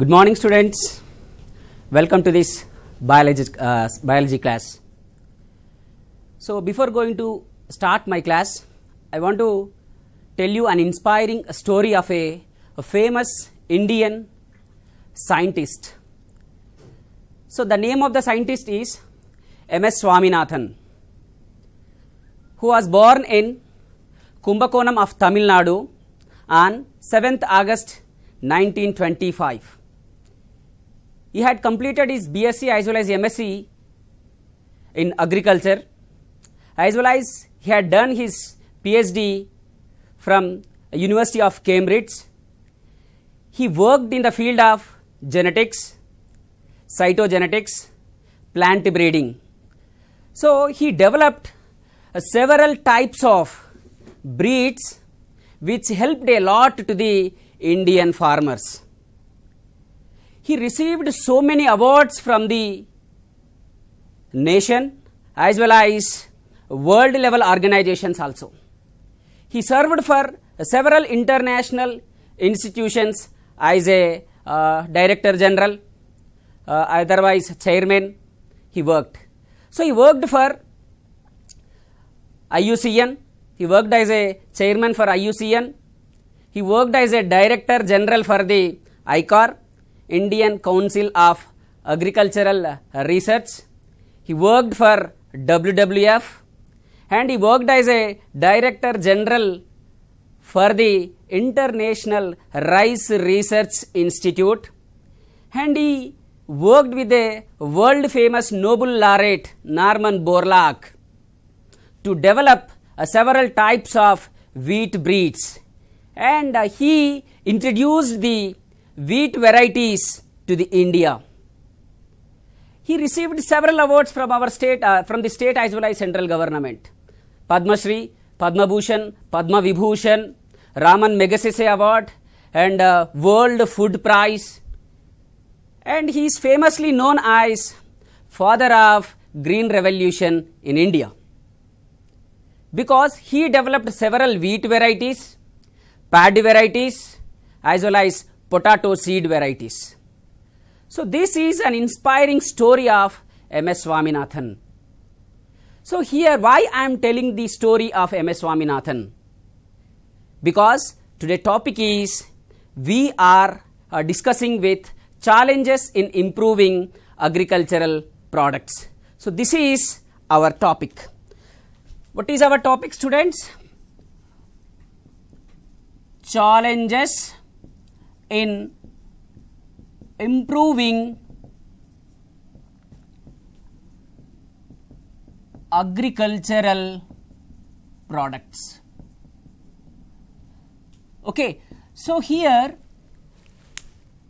Good morning students. Welcome to this biology, uh, biology class. So before going to start my class, I want to tell you an inspiring story of a, a famous Indian scientist. So the name of the scientist is M.S. Swaminathan, who was born in Kumbakonam of Tamil Nadu on 7th August 1925. He had completed his BSc as well as MSc in agriculture. As well as he had done his PhD from University of Cambridge. He worked in the field of genetics, cytogenetics, plant breeding. So he developed uh, several types of breeds which helped a lot to the Indian farmers he received so many awards from the nation as well as world level organizations also. He served for several international institutions as a uh, director general, uh, otherwise chairman, he worked. So, he worked for IUCN, he worked as a chairman for IUCN, he worked as a director general for the ICAR, Indian Council of Agricultural Research. He worked for WWF and he worked as a Director General for the International Rice Research Institute and he worked with a world famous Nobel laureate Norman Borlaug to develop uh, several types of wheat breeds and uh, he introduced the wheat varieties to the India. He received several awards from our state, uh, from the state as well as central government. Padma Shri, Padma Bhushan, Padma Vibhushan, Raman Megasese Award and uh, World Food Prize. And he is famously known as father of Green Revolution in India because he developed several wheat varieties, paddy varieties as well as potato seed varieties. So, this is an inspiring story of M. S. Swaminathan. So, here why I am telling the story of M. S. Swaminathan? Because today topic is we are uh, discussing with challenges in improving agricultural products. So, this is our topic. What is our topic students? Challenges in improving agricultural products. Okay. So, here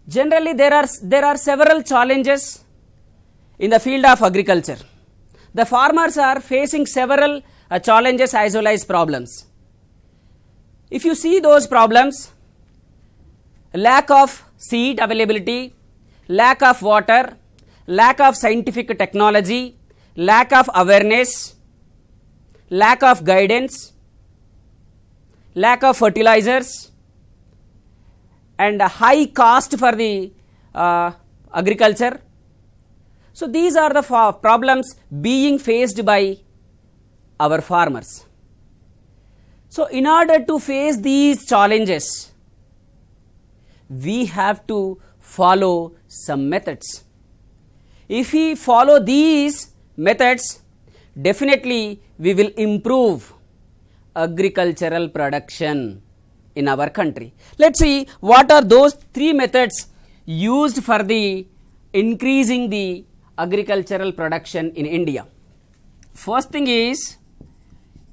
generally there are, there are several challenges in the field of agriculture. The farmers are facing several uh, challenges as well as problems. If you see those problems, lack of seed availability, lack of water, lack of scientific technology, lack of awareness, lack of guidance, lack of fertilizers and high cost for the uh, agriculture. So, these are the problems being faced by our farmers. So, in order to face these challenges, we have to follow some methods. If we follow these methods, definitely we will improve agricultural production in our country. Let's see what are those three methods used for the increasing the agricultural production in India. First thing is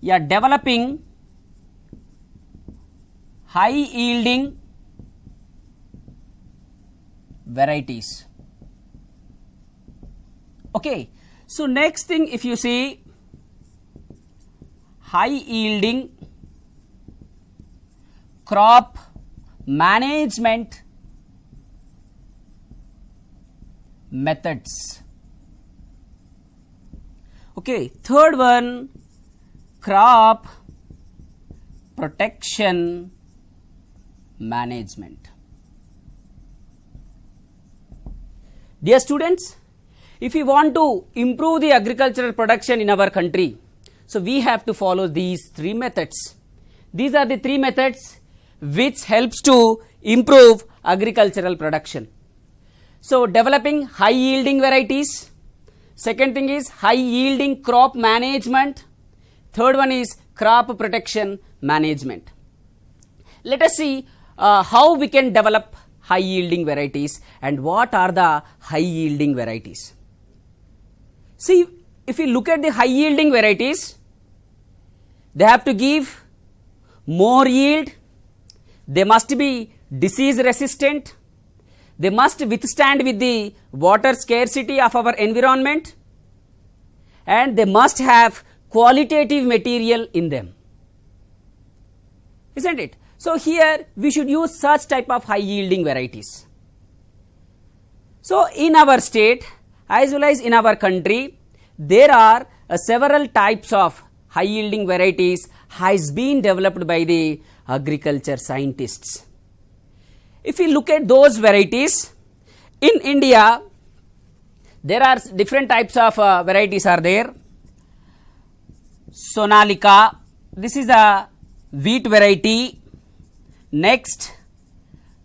you are developing high yielding varieties. Okay. So, next thing if you see high yielding crop management methods. Okay, third one crop protection management. Dear students, if we want to improve the agricultural production in our country, so we have to follow these three methods. These are the three methods which helps to improve agricultural production. So developing high yielding varieties. Second thing is high yielding crop management. Third one is crop protection management. Let us see uh, how we can develop high yielding varieties and what are the high yielding varieties. See, if you look at the high yielding varieties, they have to give more yield, they must be disease resistant, they must withstand with the water scarcity of our environment and they must have qualitative material in them. Isn't it? So here we should use such type of high yielding varieties. So in our state as well as in our country, there are uh, several types of high yielding varieties has been developed by the agriculture scientists. If we look at those varieties, in India, there are different types of uh, varieties are there. Sonalika, this is a wheat variety next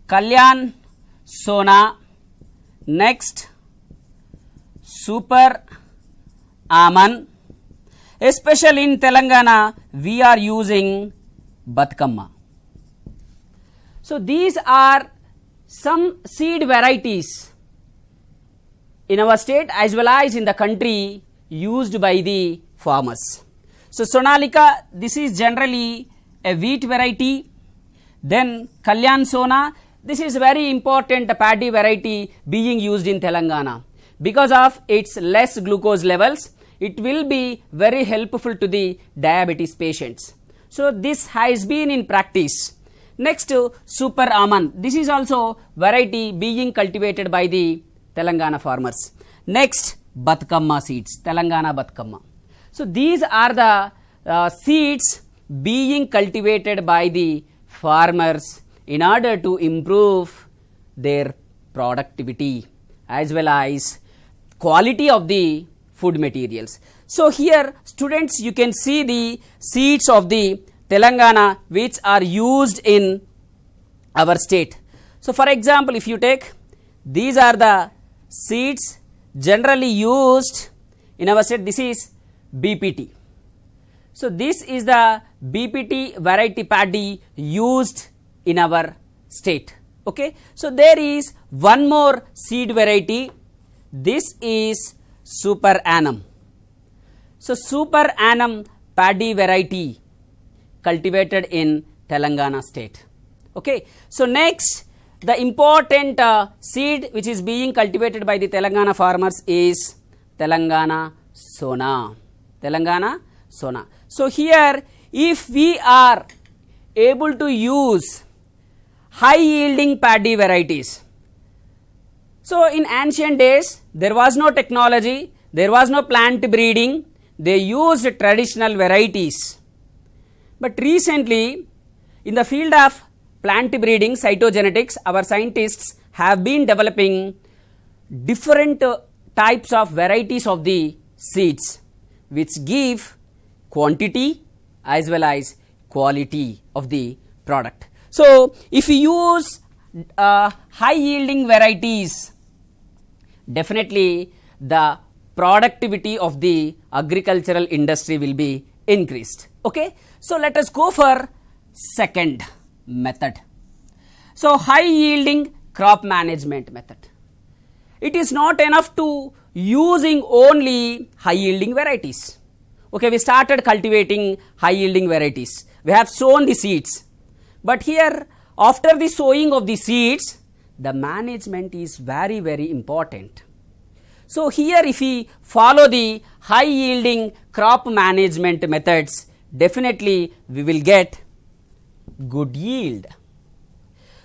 Kalyan Sona, next Super Aman. Especially in Telangana, we are using Batkamma. So, these are some seed varieties in our state as well as in the country used by the farmers. So, Sonalika, this is generally a wheat variety then Kalyan Sona, this is very important paddy variety being used in Telangana. Because of its less glucose levels, it will be very helpful to the diabetes patients. So this has been in practice. Next, Super Almond. This is also variety being cultivated by the Telangana farmers. Next, Batkamma seeds, Telangana Batkamma. So these are the uh, seeds being cultivated by the farmers in order to improve their productivity as well as quality of the food materials. So here students you can see the seeds of the Telangana which are used in our state. So for example if you take these are the seeds generally used in our state this is BPT. So this is the BPT variety paddy used in our state. Okay. So, there is one more seed variety. This is super annum. So, super annum paddy variety cultivated in Telangana state. Okay. So, next the important uh, seed which is being cultivated by the Telangana farmers is Telangana Sona. Telangana Sona. So, here if we are able to use high yielding paddy varieties. So, in ancient days there was no technology, there was no plant breeding, they used traditional varieties. But recently in the field of plant breeding cytogenetics our scientists have been developing different types of varieties of the seeds which give quantity as well as quality of the product. So, if you use uh, high yielding varieties, definitely the productivity of the agricultural industry will be increased. Okay. So, let us go for second method. So, high yielding crop management method. It is not enough to using only high yielding varieties. Okay, we started cultivating high yielding varieties. We have sown the seeds. But here, after the sowing of the seeds, the management is very, very important. So, here if we follow the high yielding crop management methods, definitely we will get good yield.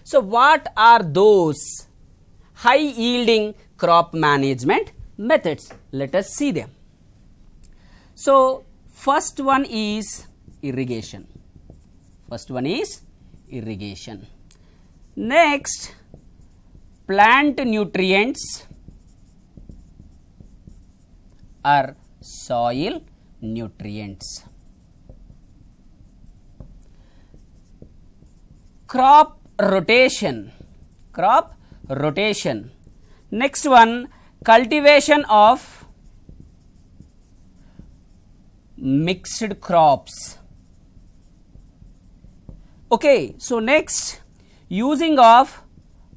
So, what are those high yielding crop management methods? Let us see them. So, first one is irrigation. First one is irrigation. Next, plant nutrients are soil nutrients. Crop rotation, crop rotation. Next one, cultivation of mixed crops. Okay, so next using of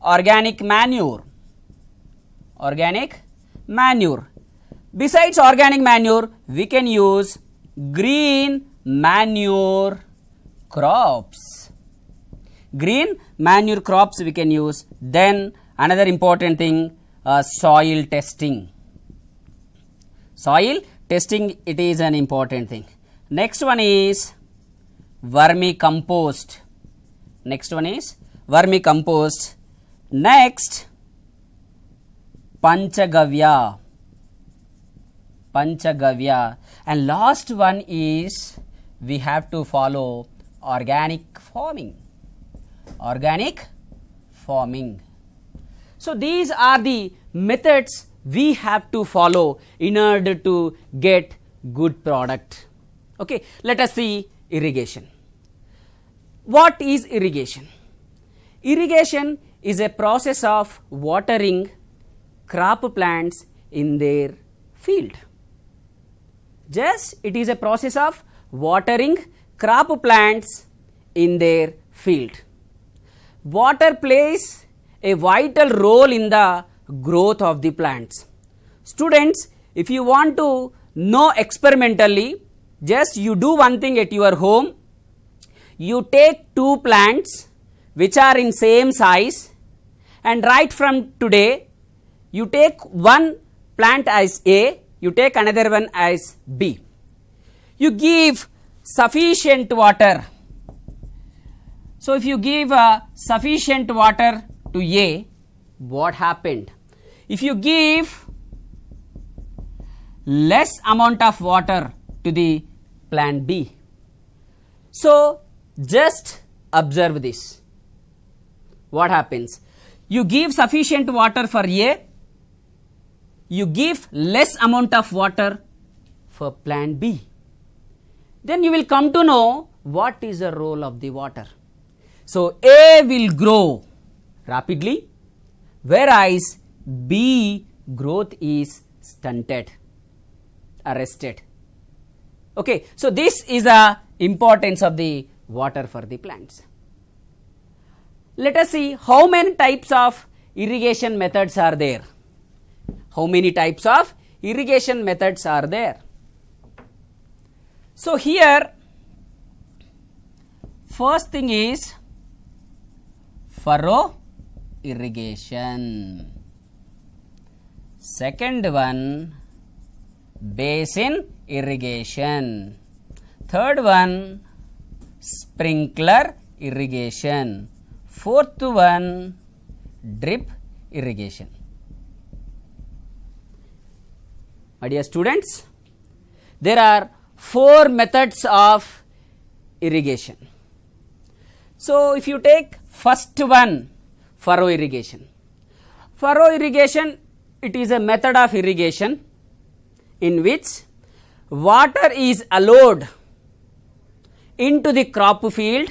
organic manure, organic manure. Besides organic manure, we can use green manure crops. Green manure crops we can use. Then another important thing, uh, soil testing. Soil testing it is an important thing. Next one is vermicompost. Next one is vermicompost. Next panchagavya. Panchagavya and last one is we have to follow organic farming. Organic farming. So, these are the methods we have to follow in order to get good product. Okay, let us see irrigation. What is irrigation? Irrigation is a process of watering crop plants in their field. Just it is a process of watering crop plants in their field. Water plays a vital role in the growth of the plants. Students, if you want to know experimentally, just you do one thing at your home. You take two plants which are in same size and right from today, you take one plant as A, you take another one as B. You give sufficient water. So, if you give uh, sufficient water to A, what happened? If you give less amount of water to the plant B. So, just observe this. What happens? You give sufficient water for A, you give less amount of water for plant B. Then you will come to know what is the role of the water. So, A will grow rapidly whereas B growth is stunted, arrested. Okay, so this is the importance of the water for the plants. Let us see how many types of irrigation methods are there. How many types of irrigation methods are there? So here first thing is furrow irrigation. Second one, basin irrigation. Third one, sprinkler irrigation. Fourth one, drip irrigation. My dear students, there are four methods of irrigation. So, if you take first one, furrow irrigation. Furrow irrigation it is a method of irrigation in which water is allowed into the crop field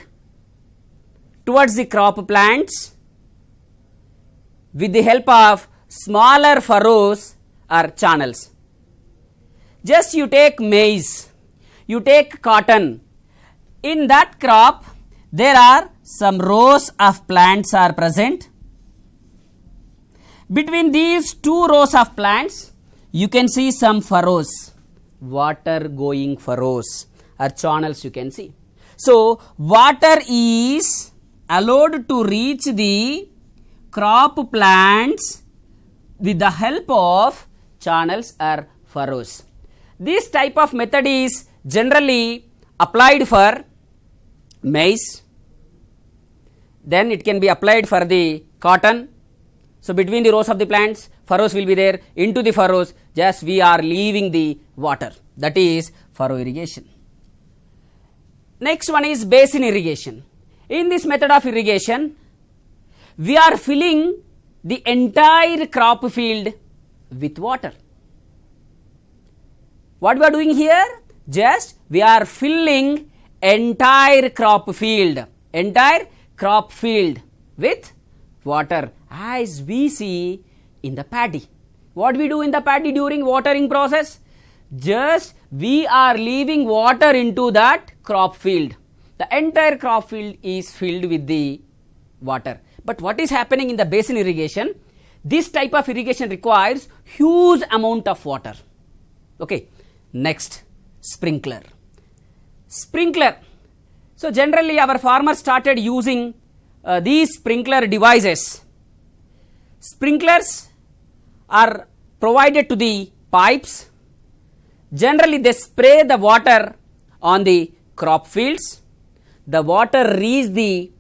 towards the crop plants with the help of smaller furrows or channels. Just you take maize, you take cotton. In that crop, there are some rows of plants are present between these two rows of plants, you can see some furrows, water going furrows or channels you can see. So, water is allowed to reach the crop plants with the help of channels or furrows. This type of method is generally applied for maize, then it can be applied for the cotton, so between the rows of the plants, furrows will be there. Into the furrows, just we are leaving the water. That is furrow irrigation. Next one is basin irrigation. In this method of irrigation, we are filling the entire crop field with water. What we are doing here? Just we are filling entire crop field, entire crop field with water as we see in the paddy. What we do in the paddy during watering process? Just we are leaving water into that crop field. The entire crop field is filled with the water. But what is happening in the basin irrigation? This type of irrigation requires huge amount of water. Okay. Next, sprinkler. Sprinkler. So generally our farmers started using uh, these sprinkler devices. Sprinklers are provided to the pipes. Generally, they spray the water on the crop fields. The water reaches the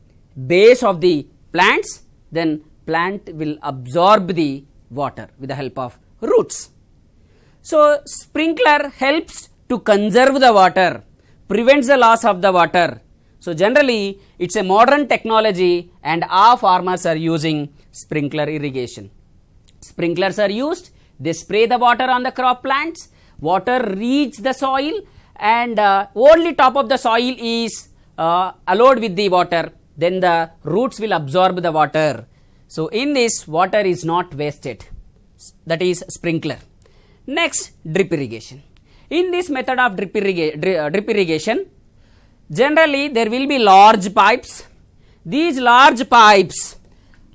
base of the plants, then plant will absorb the water with the help of roots. So, sprinkler helps to conserve the water, prevents the loss of the water so generally it's a modern technology and our farmers are using sprinkler irrigation. Sprinklers are used, they spray the water on the crop plants, water reaches the soil and uh, only top of the soil is uh, allowed with the water, then the roots will absorb the water. So in this water is not wasted, that is sprinkler. Next drip irrigation. In this method of drip, irriga uh, drip irrigation, Generally, there will be large pipes. These large pipes,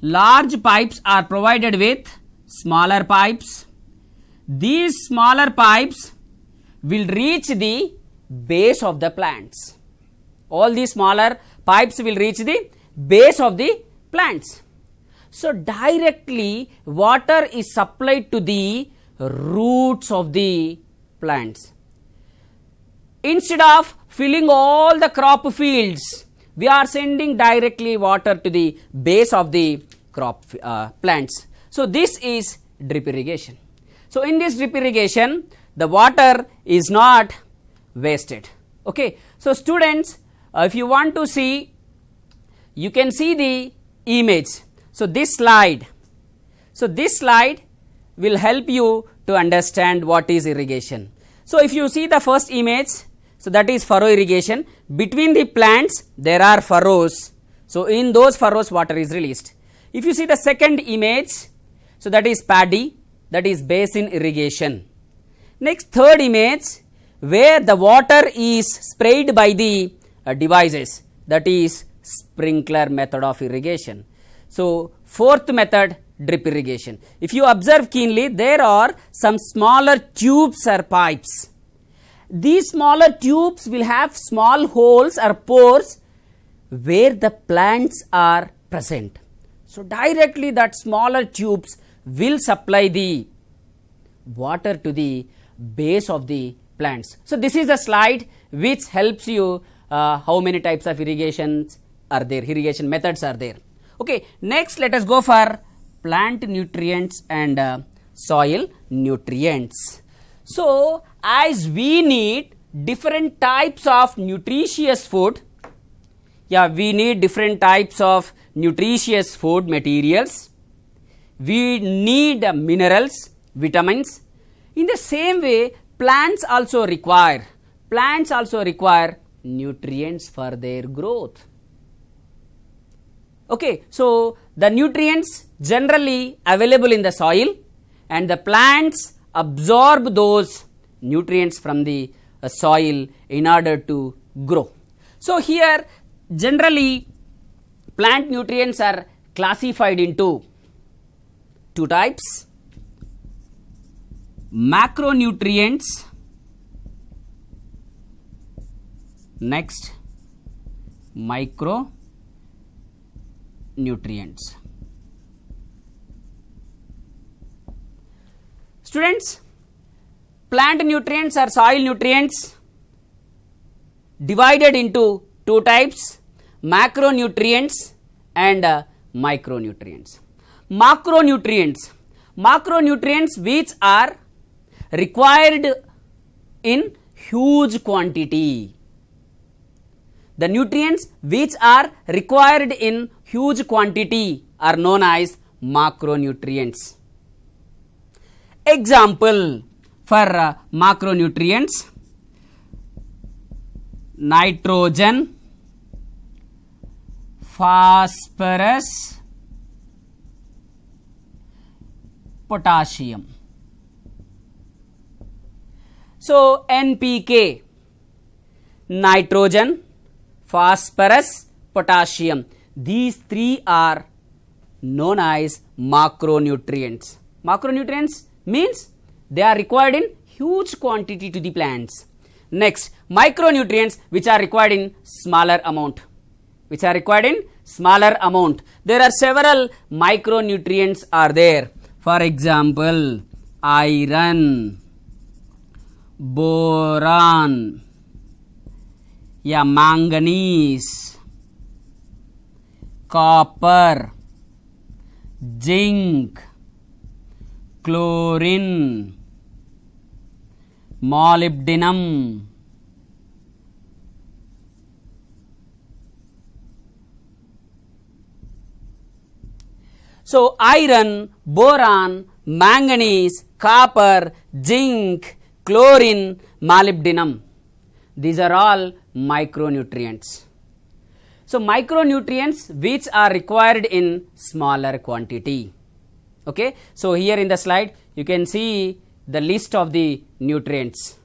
large pipes are provided with smaller pipes. These smaller pipes will reach the base of the plants. All these smaller pipes will reach the base of the plants. So, directly water is supplied to the roots of the plants. Instead of filling all the crop fields, we are sending directly water to the base of the crop uh, plants. So, this is drip irrigation. So, in this drip irrigation, the water is not wasted. Okay. So, students, uh, if you want to see, you can see the image. So, this slide. So, this slide will help you to understand what is irrigation. So, if you see the first image, so, that is furrow irrigation. Between the plants, there are furrows. So, in those furrows, water is released. If you see the second image, so that is paddy, that is basin irrigation. Next, third image, where the water is sprayed by the uh, devices, that is sprinkler method of irrigation. So, fourth method, drip irrigation. If you observe keenly, there are some smaller tubes or pipes these smaller tubes will have small holes or pores where the plants are present. So, directly that smaller tubes will supply the water to the base of the plants. So, this is a slide which helps you uh, how many types of irrigations are there, irrigation methods are there. Okay, next let us go for plant nutrients and uh, soil nutrients. So, as we need different types of nutritious food, yeah, we need different types of nutritious food materials, we need minerals, vitamins. In the same way, plants also require, plants also require nutrients for their growth. Okay, so the nutrients generally available in the soil and the plants absorb those nutrients from the uh, soil in order to grow. So, here generally plant nutrients are classified into two types macronutrients next micronutrients Students, plant nutrients or soil nutrients divided into two types macronutrients and uh, micronutrients. Macronutrients, macronutrients which are required in huge quantity. The nutrients which are required in huge quantity are known as macronutrients. Example for uh, macronutrients nitrogen, phosphorus, potassium. So, NPK nitrogen, phosphorus, potassium these three are known as macronutrients. Macronutrients means they are required in huge quantity to the plants. Next, micronutrients which are required in smaller amount, which are required in smaller amount. There are several micronutrients are there. For example, iron, boron, yeah, manganese, copper, zinc, chlorine molybdenum so iron boron manganese copper zinc chlorine molybdenum these are all micronutrients so micronutrients which are required in smaller quantity Okay. So, here in the slide you can see the list of the nutrients.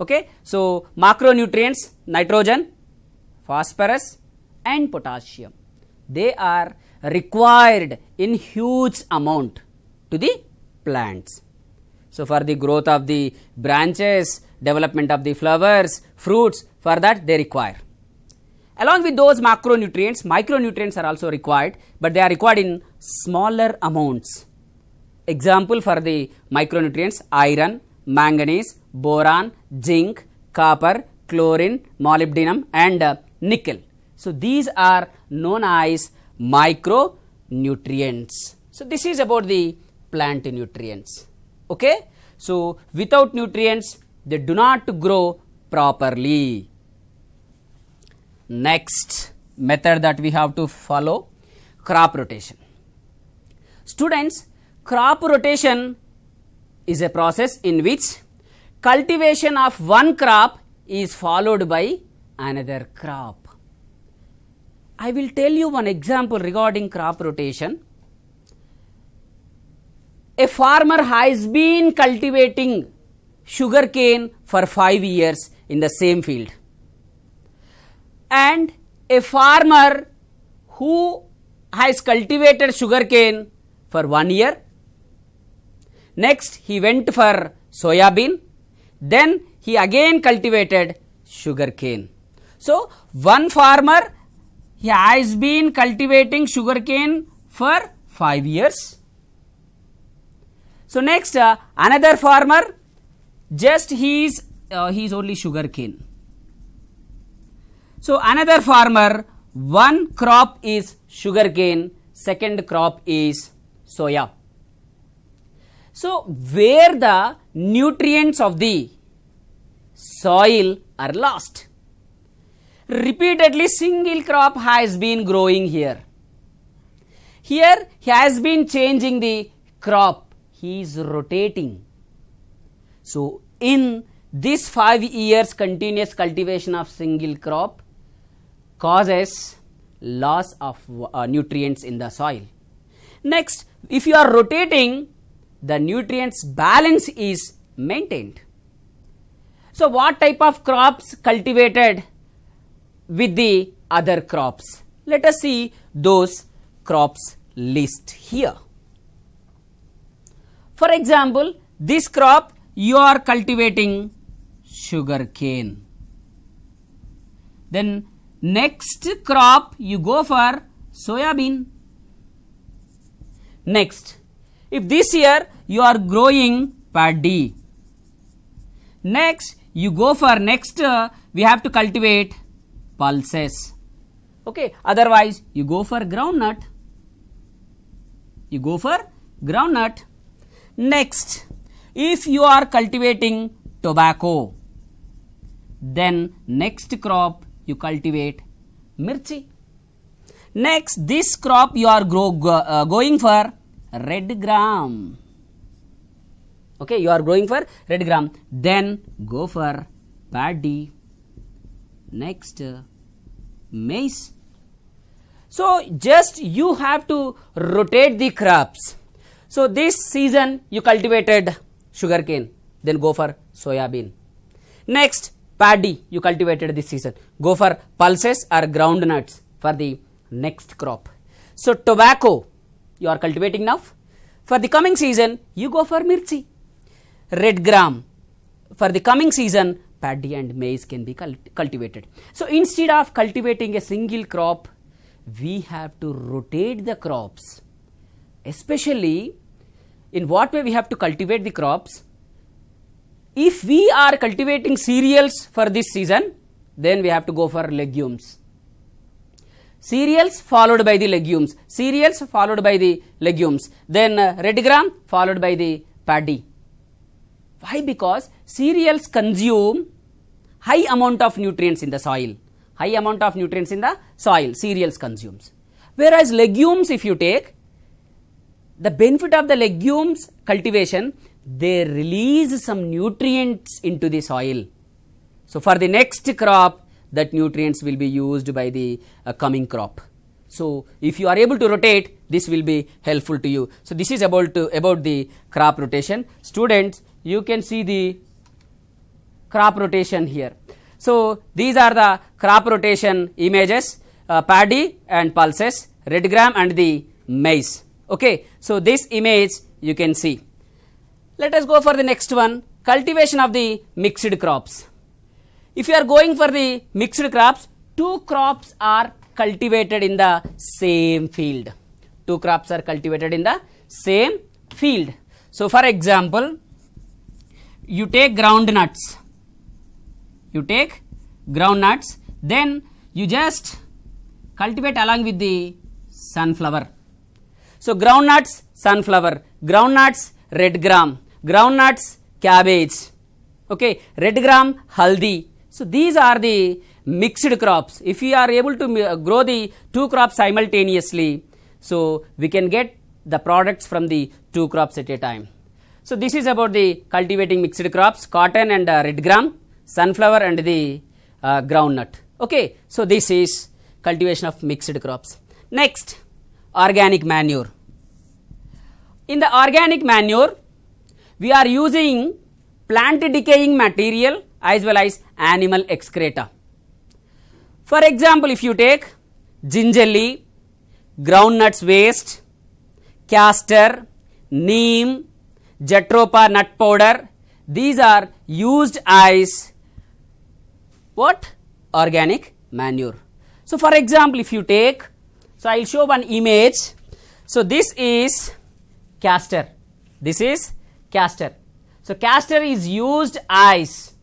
Okay. So, macronutrients nitrogen, phosphorus and potassium they are required in huge amount to the plants. So, for the growth of the branches, development of the flowers, fruits for that they require. Along with those macronutrients, micronutrients are also required, but they are required in smaller amounts. Example for the micronutrients, iron, manganese, boron, zinc, copper, chlorine, molybdenum and uh, nickel. So, these are known as micronutrients. So, this is about the plant nutrients. Okay. So, without nutrients, they do not grow properly next method that we have to follow crop rotation. Students, crop rotation is a process in which cultivation of one crop is followed by another crop. I will tell you one example regarding crop rotation. A farmer has been cultivating sugarcane for 5 years in the same field and a farmer who has cultivated sugarcane for one year. Next, he went for bean. Then he again cultivated sugarcane. So, one farmer he has been cultivating sugarcane for 5 years. So, next uh, another farmer just he is uh, he is only sugarcane. So, another farmer one crop is sugarcane, second crop is soya. So, where the nutrients of the soil are lost. Repeatedly single crop has been growing here. Here he has been changing the crop, he is rotating. So, in this 5 years continuous cultivation of single crop, causes loss of uh, nutrients in the soil. Next, if you are rotating, the nutrients balance is maintained. So, what type of crops cultivated with the other crops? Let us see those crops list here. For example, this crop you are cultivating sugar cane. Then Next crop you go for soybean. Next, if this year you are growing paddy, next you go for next uh, we have to cultivate pulses. Okay, otherwise you go for groundnut. You go for groundnut. Next, if you are cultivating tobacco, then next crop you cultivate mirchi. Next, this crop you are grow, uh, going for red gram. Okay, you are growing for red gram. Then go for paddy. Next, uh, maize. So, just you have to rotate the crops. So, this season you cultivated sugarcane, then go for soya bean. Next, paddy you cultivated this season. Go for pulses or groundnuts for the next crop. So tobacco you are cultivating now. For the coming season, you go for mirchi. Red gram. For the coming season, paddy and maize can be cult cultivated. So instead of cultivating a single crop, we have to rotate the crops. Especially in what way we have to cultivate the crops if we are cultivating cereals for this season, then we have to go for legumes. Cereals followed by the legumes, cereals followed by the legumes, then uh, gram followed by the paddy. Why? Because cereals consume high amount of nutrients in the soil, high amount of nutrients in the soil, cereals consumes. Whereas legumes if you take, the benefit of the legumes cultivation they release some nutrients into the soil. So, for the next crop, that nutrients will be used by the uh, coming crop. So, if you are able to rotate, this will be helpful to you. So, this is about, to, about the crop rotation. Students, you can see the crop rotation here. So, these are the crop rotation images, uh, paddy and pulses, red gram and the maize. Okay. So, this image you can see. Let us go for the next one, cultivation of the mixed crops. If you are going for the mixed crops, two crops are cultivated in the same field. Two crops are cultivated in the same field. So, for example, you take groundnuts, you take groundnuts, then you just cultivate along with the sunflower. So, groundnuts, sunflower, groundnuts, red gram, groundnuts, cabbage, okay, red gram, haldi. So these are the mixed crops. If we are able to uh, grow the two crops simultaneously, so we can get the products from the two crops at a time. So this is about the cultivating mixed crops, cotton and uh, red gram, sunflower and the uh, groundnut. Okay, so this is cultivation of mixed crops. Next, organic manure. In the organic manure, we are using plant decaying material as well as animal excreta. For example, if you take gingerly, groundnuts waste, castor, neem, jatropha nut powder, these are used as what? Organic manure. So, for example, if you take, so I will show one image. So, this is castor, this is castor. So castor is used as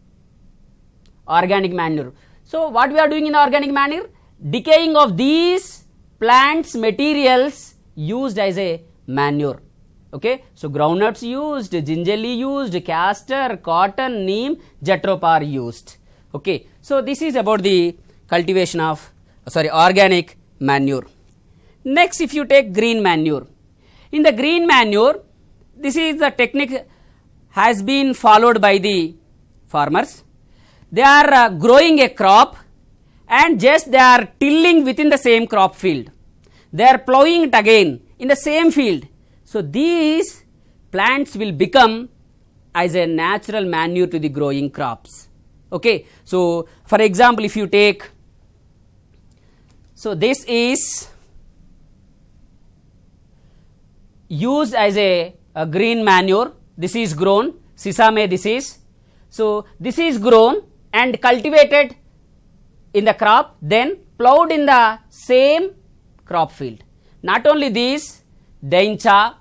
organic manure. So what we are doing in organic manure? Decaying of these plants materials used as a manure. Okay, so groundnuts used, gingerly used, castor, cotton, neem, jatropha used. Okay, so this is about the cultivation of sorry organic manure. Next, if you take green manure, in the green manure, this is the technique has been followed by the farmers. They are uh, growing a crop and just they are tilling within the same crop field. They are plowing it again in the same field. So, these plants will become as a natural manure to the growing crops. Okay. So, for example, if you take, so this is used as a uh, green manure, this is grown, sesame this is. So, this is grown and cultivated in the crop, then plowed in the same crop field. Not only these, dencha,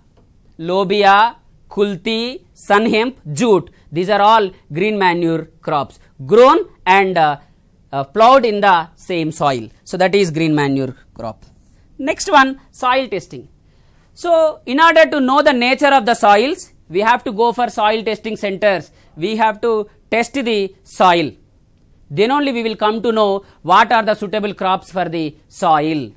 lobia, kulti, sun hemp, jute, these are all green manure crops, grown and uh, uh, plowed in the same soil. So, that is green manure crop. Next one, soil testing. So, in order to know the nature of the soils, we have to go for soil testing centers. We have to test the soil. Then only we will come to know what are the suitable crops for the soil.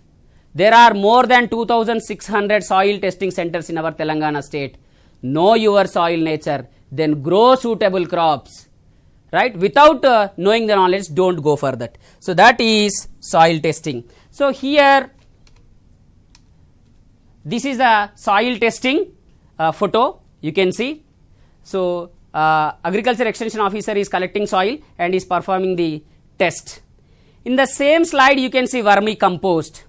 There are more than 2600 soil testing centers in our Telangana state. Know your soil nature, then grow suitable crops. Right? Without uh, knowing the knowledge, don't go for that. So, that is soil testing. So, here this is a soil testing uh, photo you can see. So, uh, agriculture extension officer is collecting soil and is performing the test. In the same slide you can see vermicompost.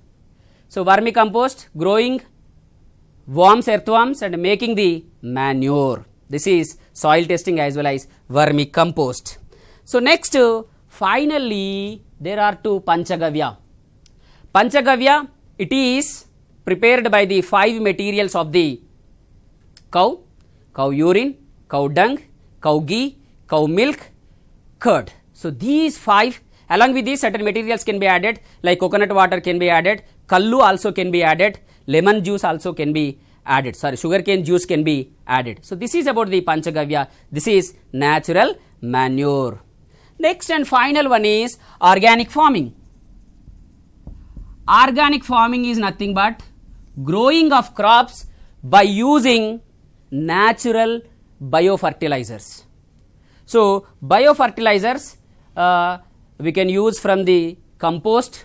So, vermicompost growing worms, earthworms and making the manure. This is soil testing as well as vermicompost. So, next finally there are two Panchagavya. Panchagavya it is prepared by the five materials of the cow, cow urine, cow dung, cow ghee, cow milk, curd. So, these five along with these certain materials can be added like coconut water can be added, kallu also can be added, lemon juice also can be added, sorry sugarcane juice can be added. So, this is about the Panchagavya, this is natural manure. Next and final one is organic farming. Organic farming is nothing but growing of crops by using natural biofertilizers. So, biofertilizers uh, we can use from the compost,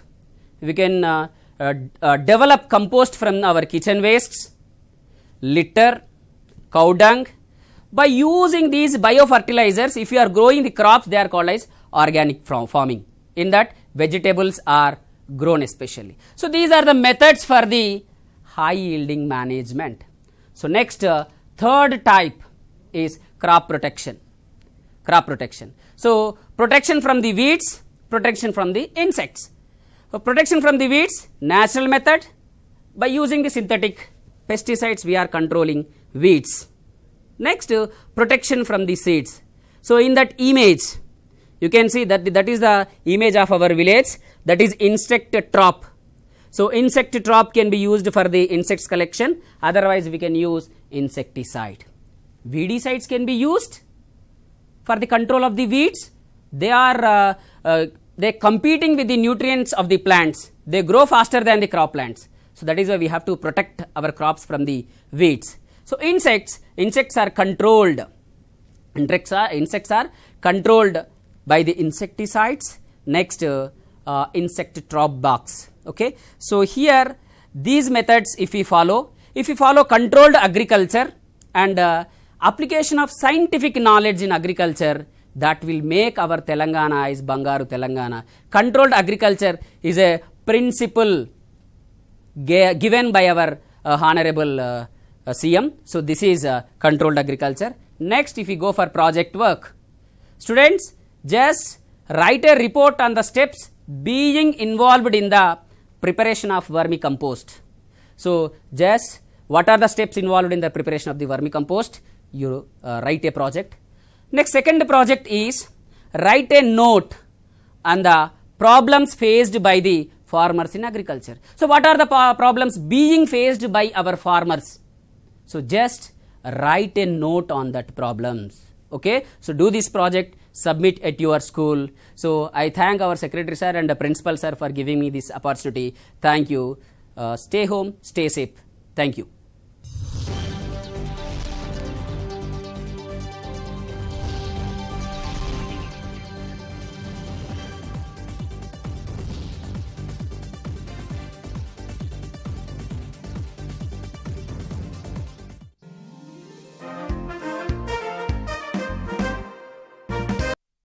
we can uh, uh, uh, develop compost from our kitchen wastes, litter, cow dung. By using these biofertilizers, if you are growing the crops, they are called as organic farming. In that, vegetables are grown especially. So, these are the methods for the high yielding management. So next uh, third type is crop protection. Crop protection. So protection from the weeds, protection from the insects. So protection from the weeds, natural method by using the synthetic pesticides we are controlling weeds. Next uh, protection from the seeds. So in that image you can see that that is the image of our village that is insect trap so insect trap can be used for the insects collection, otherwise we can use insecticide. Weedicides can be used for the control of the weeds. They are uh, uh, they competing with the nutrients of the plants. They grow faster than the crop plants. So that is why we have to protect our crops from the weeds. So insects, insects are controlled. Insects are, insects are controlled by the insecticides. Next, uh, insect trap box Okay. So, here these methods if we follow, if we follow controlled agriculture and uh, application of scientific knowledge in agriculture that will make our Telangana is Bangaru Telangana. Controlled agriculture is a principle given by our uh, honorable uh, uh, CM. So, this is uh, controlled agriculture. Next, if we go for project work, students just write a report on the steps being involved in the preparation of vermicompost. So, just what are the steps involved in the preparation of the vermicompost? You uh, write a project. Next, second project is write a note on the problems faced by the farmers in agriculture. So, what are the problems being faced by our farmers? So, just write a note on that problems. Okay. So, do this project submit at your school. So I thank our secretary sir and the principal sir for giving me this opportunity. Thank you. Uh, stay home, stay safe. Thank you.